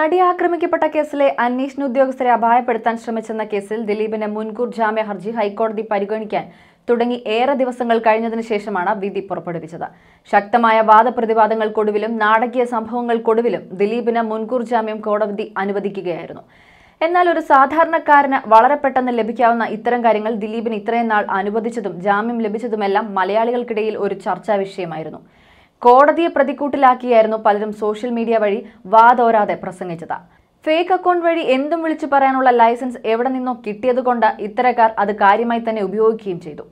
നടി ആക്രമിക്കപ്പെട്ട കേസിലെ അന്വേഷണ ഉദ്യോഗസ്ഥരെ അപായപ്പെടുത്താൻ ശ്രമിച്ചെന്ന കേസിൽ ദിലീപിന്റെ മുൻകൂർ ജാമ്യ ഹർജി ഹൈക്കോടതി പരിഗണിക്കാൻ തുടങ്ങി ഏറെ ദിവസങ്ങൾ കഴിഞ്ഞതിനു ശേഷമാണ് വിധി പുറപ്പെടുവിച്ചത് ശക്തമായ വാദപ്രതിവാദങ്ങൾക്കൊടുവിലും നാടകീയ സംഭവങ്ങൾക്കൊടുവിലും ദിലീപിന് മുൻകൂർ ജാമ്യം കോടതി അനുവദിക്കുകയായിരുന്നു എന്നാൽ ഒരു സാധാരണക്കാരന് വളരെ പെട്ടെന്ന് ലഭിക്കാവുന്ന ഇത്തരം കാര്യങ്ങൾ ദിലീപിന് ഇത്രയും നാൾ അനുവദിച്ചതും ജാമ്യം ലഭിച്ചതുമെല്ലാം മലയാളികൾക്കിടയിൽ ഒരു ചർച്ചാ വിഷയമായിരുന്നു കോടതിയെ പ്രതിക്കൂട്ടിലാക്കിയായിരുന്നു പലരും സോഷ്യൽ മീഡിയ വഴി വാതോരാതെ പ്രസംഗിച്ചത് ഫേക്ക് അക്കൗണ്ട് വഴി എന്തും വിളിച്ചു പറയാനുള്ള ലൈസൻസ് എവിടെ നിന്നോ കിട്ടിയതുകൊണ്ട് ഇത്തരക്കാർ അത് കാര്യമായി തന്നെ ഉപയോഗിക്കുകയും ചെയ്തു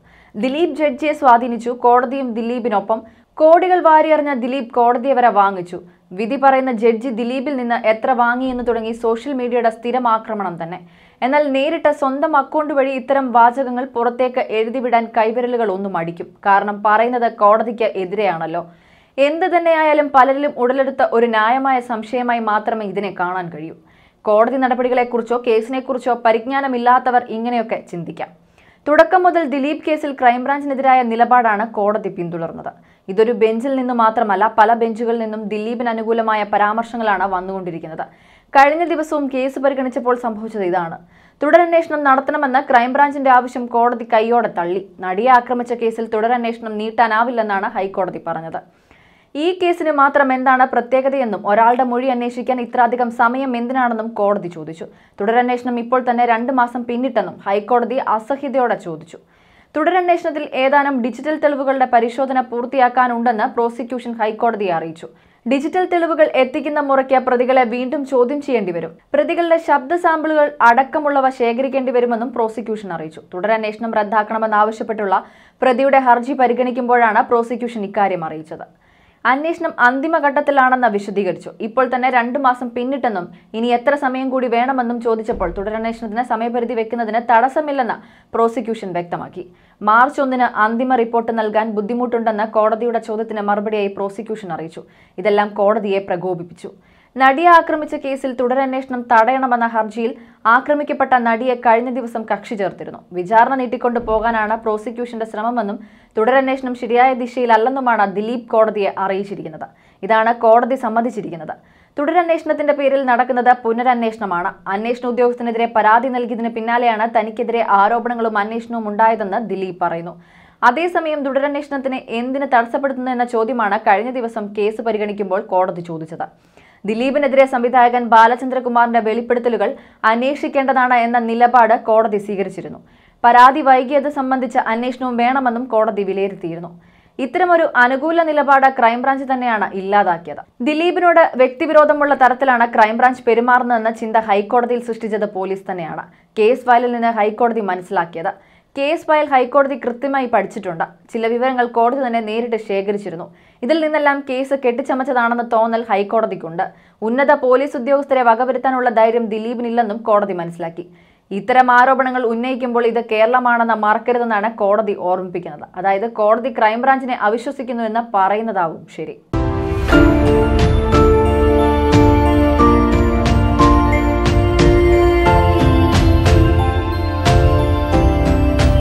ദിലീപ് ജഡ്ജിയെ സ്വാധീനിച്ചു കോടതിയും ദിലീപിനൊപ്പം കോടികൾ വാരിയറിഞ്ഞ ദിലീപ് കോടതിയെ വരെ വാങ്ങിച്ചു വിധി പറയുന്ന ജഡ്ജി ദിലീപിൽ നിന്ന് എത്ര വാങ്ങിയെന്ന് തുടങ്ങി സോഷ്യൽ മീഡിയയുടെ സ്ഥിരം ആക്രമണം തന്നെ എന്നാൽ നേരിട്ട് സ്വന്തം അക്കൗണ്ട് വഴി ഇത്തരം വാചകങ്ങൾ പുറത്തേക്ക് എഴുതിവിടാൻ കൈവിരലുകൾ ഒന്നും അടിക്കും കാരണം പറയുന്നത് കോടതിക്ക് എതിരെയാണല്ലോ എന്ത് തന്നെയായാലും പലരിലും ഉടലെടുത്ത ഒരു ന്യായമായ സംശയമായി മാത്രമേ ഇതിനെ കാണാൻ കഴിയൂ കോടതി നടപടികളെക്കുറിച്ചോ കേസിനെക്കുറിച്ചോ പരിജ്ഞാനമില്ലാത്തവർ ഇങ്ങനെയൊക്കെ ചിന്തിക്കാം തുടക്കം മുതൽ ദിലീപ് കേസിൽ ക്രൈംബ്രാഞ്ചിനെതിരായ നിലപാടാണ് കോടതി പിന്തുടർന്നത് ഇതൊരു ബെഞ്ചിൽ നിന്ന് മാത്രമല്ല പല ബെഞ്ചുകളിൽ നിന്നും ദിലീപിന് അനുകൂലമായ പരാമർശങ്ങളാണ് വന്നുകൊണ്ടിരിക്കുന്നത് കഴിഞ്ഞ ദിവസവും കേസ് പരിഗണിച്ചപ്പോൾ സംഭവിച്ചത് ഇതാണ് തുടരന്വേഷണം നടത്തണമെന്ന് ക്രൈംബ്രാഞ്ചിന്റെ ആവശ്യം കോടതി കൈയോടെ തള്ളി നടിയെ ആക്രമിച്ച കേസിൽ തുടരന്വേഷണം നീട്ടാനാവില്ലെന്നാണ് ഹൈക്കോടതി പറഞ്ഞത് ഈ കേസിന് മാത്രം എന്താണ് പ്രത്യേകതയെന്നും ഒരാളുടെ മൊഴി അന്വേഷിക്കാൻ ഇത്രാധികം സമയം എന്തിനാണെന്നും കോടതി ചോദിച്ചു തുടരന്വേഷണം ഇപ്പോൾ തന്നെ രണ്ട് മാസം പിന്നിട്ടെന്നും ഹൈക്കോടതി അസഹ്യതയോടെ ചോദിച്ചു തുടരന്വേഷണത്തിൽ ഏതാനും ഡിജിറ്റൽ തെളിവുകളുടെ പരിശോധന പൂർത്തിയാക്കാനുണ്ടെന്ന് പ്രോസിക്യൂഷൻ ഹൈക്കോടതിയെ അറിയിച്ചു ഡിജിറ്റൽ തെളിവുകൾ എത്തിക്കുന്ന മുറയ്ക്ക് പ്രതികളെ വീണ്ടും ചോദ്യം ചെയ്യേണ്ടി വരും പ്രതികളുടെ ശബ്ദ സാമ്പിളുകൾ അടക്കമുള്ളവ ശേഖരിക്കേണ്ടി വരുമെന്നും പ്രോസിക്യൂഷൻ അറിയിച്ചു തുടരന്വേഷണം റദ്ദാക്കണമെന്നാവശ്യപ്പെട്ടുള്ള പ്രതിയുടെ ഹർജി പരിഗണിക്കുമ്പോഴാണ് പ്രോസിക്യൂഷൻ ഇക്കാര്യം അറിയിച്ചത് അന്വേഷണം അന്തിമഘട്ടത്തിലാണെന്ന് വിശദീകരിച്ചു ഇപ്പോൾ തന്നെ രണ്ടു മാസം പിന്നിട്ടെന്നും ഇനി എത്ര സമയം കൂടി വേണമെന്നും ചോദിച്ചപ്പോൾ തുടരന്വേഷണത്തിന് സമയപരിധി വെക്കുന്നതിന് തടസ്സമില്ലെന്ന് പ്രോസിക്യൂഷൻ വ്യക്തമാക്കി മാർച്ച് ഒന്നിന് അന്തിമ റിപ്പോർട്ട് നൽകാൻ ബുദ്ധിമുട്ടുണ്ടെന്ന് കോടതിയുടെ ചോദ്യത്തിന് മറുപടിയായി പ്രോസിക്യൂഷൻ അറിയിച്ചു ഇതെല്ലാം കോടതിയെ പ്രകോപിപ്പിച്ചു നടിയെ ആക്രമിച്ച കേസിൽ തുടരന്വേഷണം തടയണമെന്ന ഹർജിയിൽ ആക്രമിക്കപ്പെട്ട നടിയെ കഴിഞ്ഞ ദിവസം കക്ഷി ചേർത്തിരുന്നു വിചാരണ നീട്ടിക്കൊണ്ടു പോകാനാണ് പ്രോസിക്യൂഷന്റെ ശ്രമമെന്നും തുടരന്വേഷണം ശരിയായ ദിശയിലല്ലെന്നുമാണ് ദിലീപ് കോടതിയെ അറിയിച്ചിരിക്കുന്നത് ഇതാണ് കോടതി സമ്മതിച്ചിരിക്കുന്നത് തുടരന്വേഷണത്തിന്റെ പേരിൽ നടക്കുന്നത് പുനരന്വേഷണമാണ് അന്വേഷണ ഉദ്യോഗസ്ഥനെതിരെ പരാതി നൽകിയതിന് പിന്നാലെയാണ് തനിക്കെതിരെ ആരോപണങ്ങളും അന്വേഷണവും ഉണ്ടായതെന്ന് ദിലീപ് പറയുന്നു അതേസമയം തുടരന്വേഷണത്തിന് എന്തിന് തടസ്സപ്പെടുത്തുന്നു എന്ന ചോദ്യമാണ് കഴിഞ്ഞ ദിവസം കേസ് പരിഗണിക്കുമ്പോൾ കോടതി ചോദിച്ചത് ദിലീപിനെതിരെ സംവിധായകൻ ബാലചന്ദ്രകുമാറിന്റെ വെളിപ്പെടുത്തലുകൾ അന്വേഷിക്കേണ്ടതാണ് എന്ന നിലപാട് കോടതി സ്വീകരിച്ചിരുന്നു പരാതി വൈകിയത് സംബന്ധിച്ച അന്വേഷണവും വേണമെന്നും കോടതി വിലയിരുത്തിയിരുന്നു ഇത്തരമൊരു അനുകൂല നിലപാട് ക്രൈംബ്രാഞ്ച് തന്നെയാണ് ഇല്ലാതാക്കിയത് ദിലീപിനോട് വ്യക്തിവിരോധമുള്ള തരത്തിലാണ് ക്രൈംബ്രാഞ്ച് പെരുമാറുന്നതെന്ന ചിന്ത ഹൈക്കോടതിയിൽ സൃഷ്ടിച്ചത് പോലീസ് തന്നെയാണ് കേസ് ഫയലിൽ നിന്ന് ഹൈക്കോടതി മനസ്സിലാക്കിയത് കേസ് ഫയൽ ഹൈക്കോടതി കൃത്യമായി പഠിച്ചിട്ടുണ്ട് ചില വിവരങ്ങൾ കോടതി തന്നെ നേരിട്ട് ശേഖരിച്ചിരുന്നു ഇതിൽ നിന്നെല്ലാം കേസ് കെട്ടിച്ചമച്ചതാണെന്ന് തോന്നൽ ഹൈക്കോടതിക്കുണ്ട് ഉന്നത പോലീസ് ഉദ്യോഗസ്ഥരെ വകവരുത്താനുള്ള ധൈര്യം ദിലീപിനില്ലെന്നും കോടതി മനസ്സിലാക്കി ഇത്തരം ആരോപണങ്ങൾ ഉന്നയിക്കുമ്പോൾ ഇത് കേരളമാണെന്ന് മറക്കരുതെന്നാണ് കോടതി ഓർമ്മിപ്പിക്കുന്നത് അതായത് കോടതി ക്രൈംബ്രാഞ്ചിനെ അവിശ്വസിക്കുന്നുവെന്ന് പറയുന്നതാവും ശരി